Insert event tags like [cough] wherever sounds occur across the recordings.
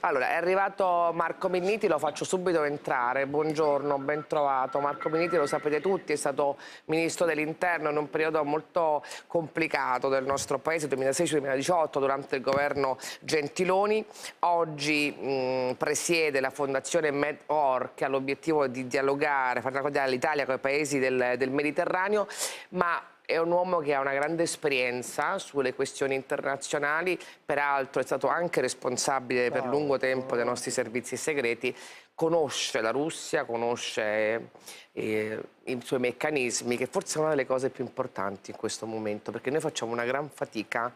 Allora, è arrivato Marco Minniti, lo faccio subito entrare. Buongiorno, ben trovato. Marco Minniti, lo sapete tutti, è stato ministro dell'interno in un periodo molto complicato del nostro paese, 2016-2018, durante il governo Gentiloni. Oggi mh, presiede la fondazione MedOr, che ha l'obiettivo di dialogare, far dialogare l'Italia con i paesi del, del Mediterraneo, ma è un uomo che ha una grande esperienza sulle questioni internazionali, peraltro è stato anche responsabile per lungo tempo dei nostri servizi segreti, conosce la Russia, conosce eh, i suoi meccanismi, che forse è una delle cose più importanti in questo momento, perché noi facciamo una gran fatica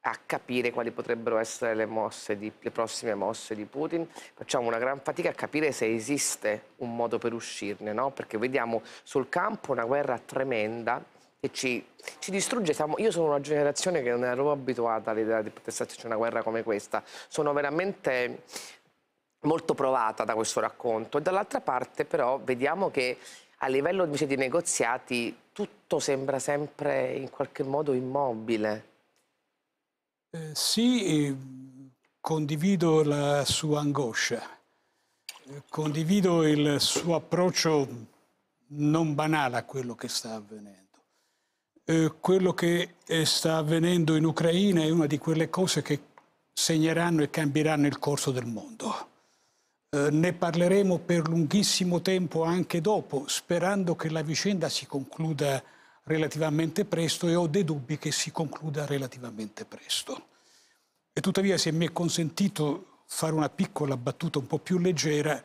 a capire quali potrebbero essere le, mosse di, le prossime mosse di Putin. Facciamo una gran fatica a capire se esiste un modo per uscirne, no? perché vediamo sul campo una guerra tremenda e ci, ci distrugge. Siamo, io sono una generazione che non ero abituata all'idea di poter esserci una guerra come questa. Sono veramente molto provata da questo racconto. E Dall'altra parte però vediamo che a livello invece di negoziati tutto sembra sempre in qualche modo immobile. Eh, sì, condivido la sua angoscia, condivido il suo approccio non banale a quello che sta avvenendo. Eh, quello che eh, sta avvenendo in Ucraina è una di quelle cose che segneranno e cambieranno il corso del mondo. Eh, ne parleremo per lunghissimo tempo anche dopo, sperando che la vicenda si concluda relativamente presto e ho dei dubbi che si concluda relativamente presto. E tuttavia, se mi è consentito fare una piccola battuta un po' più leggera,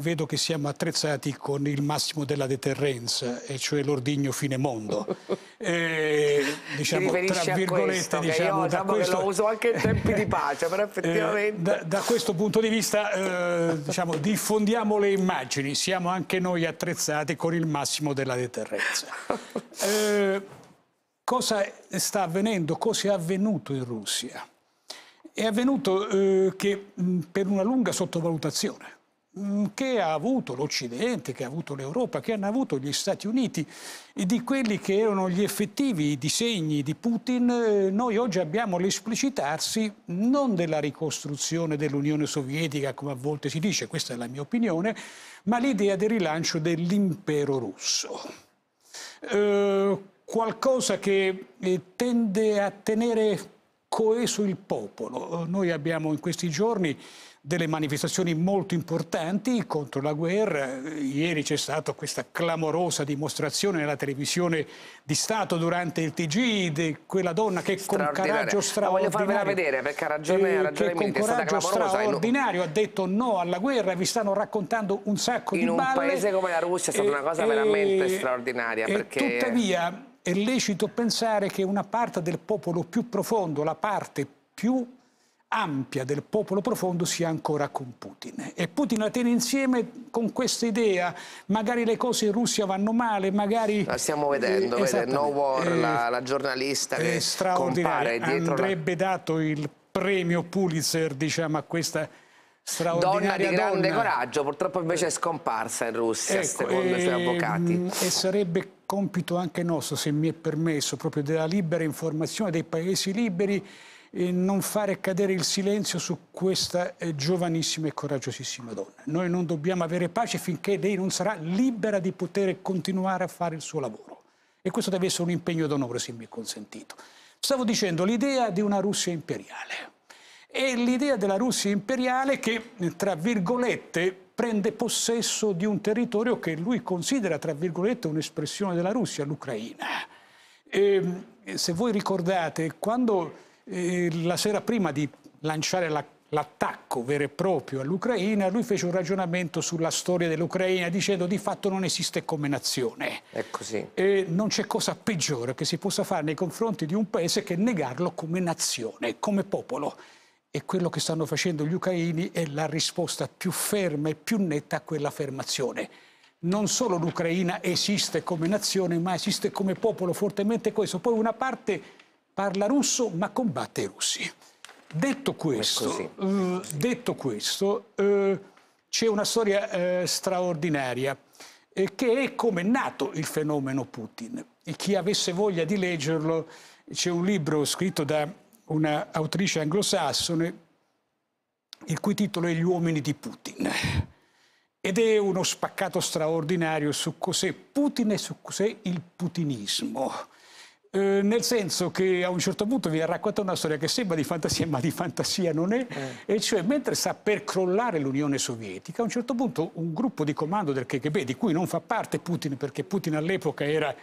vedo che siamo attrezzati con il massimo della deterrenza, e cioè l'ordigno fine mondo. E, [laughs] diciamo, tra virgolette, diciamo, diciamo questo, diciamo, io, da questo... lo uso anche in [laughs] tempi di pace, però effettivamente... Eh, da, da, questo punto di vista, eh, diciamo, diffondiamo le immagini, siamo anche noi attrezzati con il massimo della deterrenza. [laughs] Eh, cosa sta avvenendo, cosa è avvenuto in Russia? È avvenuto eh, che mh, per una lunga sottovalutazione Mm, che ha avuto l'Occidente, che ha avuto l'Europa, che hanno avuto gli Stati Uniti, e di quelli che erano gli effettivi disegni di Putin, eh, noi oggi abbiamo l'esplicitarsi non della ricostruzione dell'Unione Sovietica, come a volte si dice, questa è la mia opinione, ma l'idea del rilancio dell'impero russo. Eh, qualcosa che eh, tende a tenere coeso il popolo. Eh, noi abbiamo in questi giorni delle manifestazioni molto importanti contro la guerra. Ieri c'è stata questa clamorosa dimostrazione nella televisione di Stato durante il TG di quella donna che con coraggio straordinario... Voglio farvela vedere perché ha ragione, eh, ha ragione con coraggio straordinario ha detto no alla guerra, vi stanno raccontando un sacco in di balle. In un paese come la Russia è stata e, una cosa eh, veramente straordinaria. Perché... Tuttavia è lecito pensare che una parte del popolo più profondo, la parte più ampia del popolo profondo sia ancora con Putin. E Putin la tiene insieme con questa idea, magari le cose in Russia vanno male, magari... La stiamo vedendo, eh, vede No War, eh, la, la, giornalista eh, che compare dietro... Andrebbe la... dato il premio Pulitzer, diciamo, a questa straordinaria donna di donna. grande coraggio, purtroppo invece è scomparsa in Russia, ecco, secondo i suoi ehm, avvocati. E sarebbe compito anche nostro, se mi è permesso, proprio della libera informazione dei paesi liberi, eh, non fare cadere il silenzio su questa eh, giovanissima e coraggiosissima donna. Noi non dobbiamo avere pace finché lei non sarà libera di poter continuare a fare il suo lavoro. E questo deve essere un impegno d'onore, se mi è consentito. Stavo dicendo l'idea di una Russia imperiale. E l'idea della Russia imperiale che, tra virgolette, prende possesso di un territorio che lui considera, tra virgolette, un'espressione della Russia, l'Ucraina. Ehm, se voi ricordate, quando eh, la sera prima di lanciare la l'attacco vero e proprio all'Ucraina, lui fece un ragionamento sulla storia dell'Ucraina dicendo di fatto non esiste come nazione. È E non c'è cosa peggiore che si possa fare nei confronti di un paese che negarlo come nazione, come popolo e quello che stanno facendo gli ucraini è la risposta più ferma e più netta a quell'affermazione. Non solo l'Ucraina esiste come nazione, ma esiste come popolo fortemente questo. Poi una parte parla russo, ma combatte i russi. Detto questo, uh, detto questo uh, c'è una storia uh, straordinaria che è come è nato il fenomeno Putin. E chi avesse voglia di leggerlo, c'è un libro scritto da un'autrice anglosassone il cui titolo è Gli uomini di Putin ed è uno spaccato straordinario su cos'è Putin e su cos'è il putinismo. Eh, nel senso che a un certo punto vi ha raccontato una storia che sembra di fantasia ma di fantasia non è, eh. e cioè mentre sta per crollare l'Unione Sovietica, a un certo punto un gruppo di comando del KGB, di cui non fa parte Putin perché Putin all'epoca era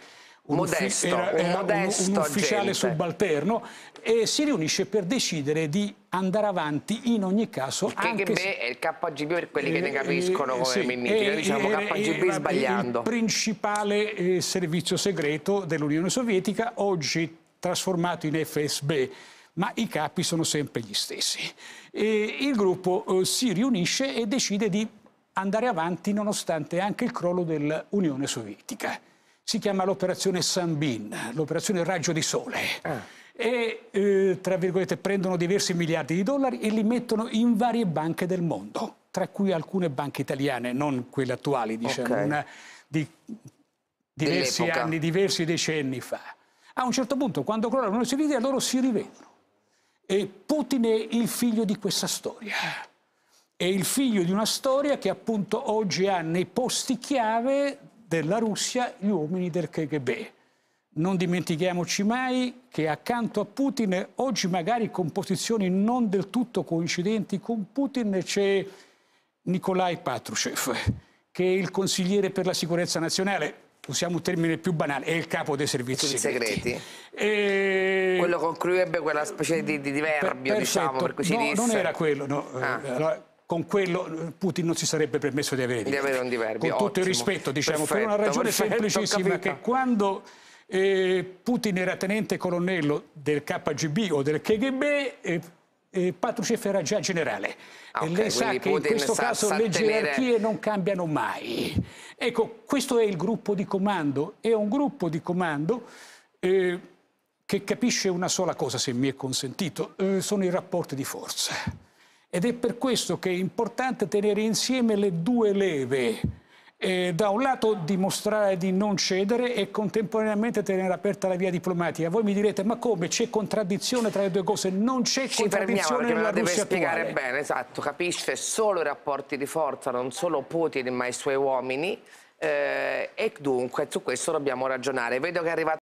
un, modesto, era, era un, un ufficiale agente. subalterno, e si riunisce per decidere di andare avanti in ogni caso. Perché anche che beh, è il KGB per quelli che ne eh, capiscono eh, come sì, Minniti, eh, diciamo KGB sbagliando. Il principale eh, servizio segreto dell'Unione Sovietica, oggi trasformato in FSB ma i capi sono sempre gli stessi. E il gruppo eh, si riunisce e decide di andare avanti nonostante anche il crollo dell'Unione Sovietica si chiama l'operazione Sambin, l'operazione Raggio di Sole. Ah e eh, tra virgolette prendono diversi miliardi di dollari e li mettono in varie banche del mondo, tra cui alcune banche italiane, non quelle attuali, diciamo, okay. una, di diversi anni, diversi decenni fa. A un certo punto, quando crolla l'Unione Sovietica, loro si rivedono. E Putin è il figlio di questa storia. È il figlio di una storia che appunto oggi ha nei posti chiave della Russia gli uomini del KGB. Non dimentichiamoci mai che accanto a Putin, oggi magari con posizioni non del tutto coincidenti con Putin, c'è Nikolai Patrushev, che è il consigliere per la sicurezza nazionale, usiamo un termine più banale, è il capo dei servizi segreti. segreti. E... Quello con quella specie di, di diverbio, per, diciamo, per cui si no, disse... non era quello, no. Ah. Allora, con quello Putin non si sarebbe permesso di avere, di avere un diverbio. Con tutto Ottimo. il rispetto, diciamo, perfetto, per una ragione perfetto, semplicissima che quando eh, Putin era tenente colonnello del KGB o del KGB, eh, eh, Patrushev era già generale. Ah, okay, lei sa che Putin in questo sa, caso sa le tenere... gerarchie non cambiano mai. Ecco, questo è il gruppo di comando, è un gruppo di comando eh, che capisce una sola cosa, se mi è consentito, eh, sono i rapporti di forza. Ed è per questo che è importante tenere insieme le due leve. Eh, da un lato dimostrare di non cedere e contemporaneamente tenere aperta la via diplomatica. Voi mi direte ma come c'è contraddizione tra le due cose? Non c'è contraddizione nella Russia deve spiegare attuale. bene, esatto, capisce solo i rapporti di forza, non solo Putin ma i suoi uomini eh, e dunque su questo dobbiamo ragionare. Vedo che è arrivato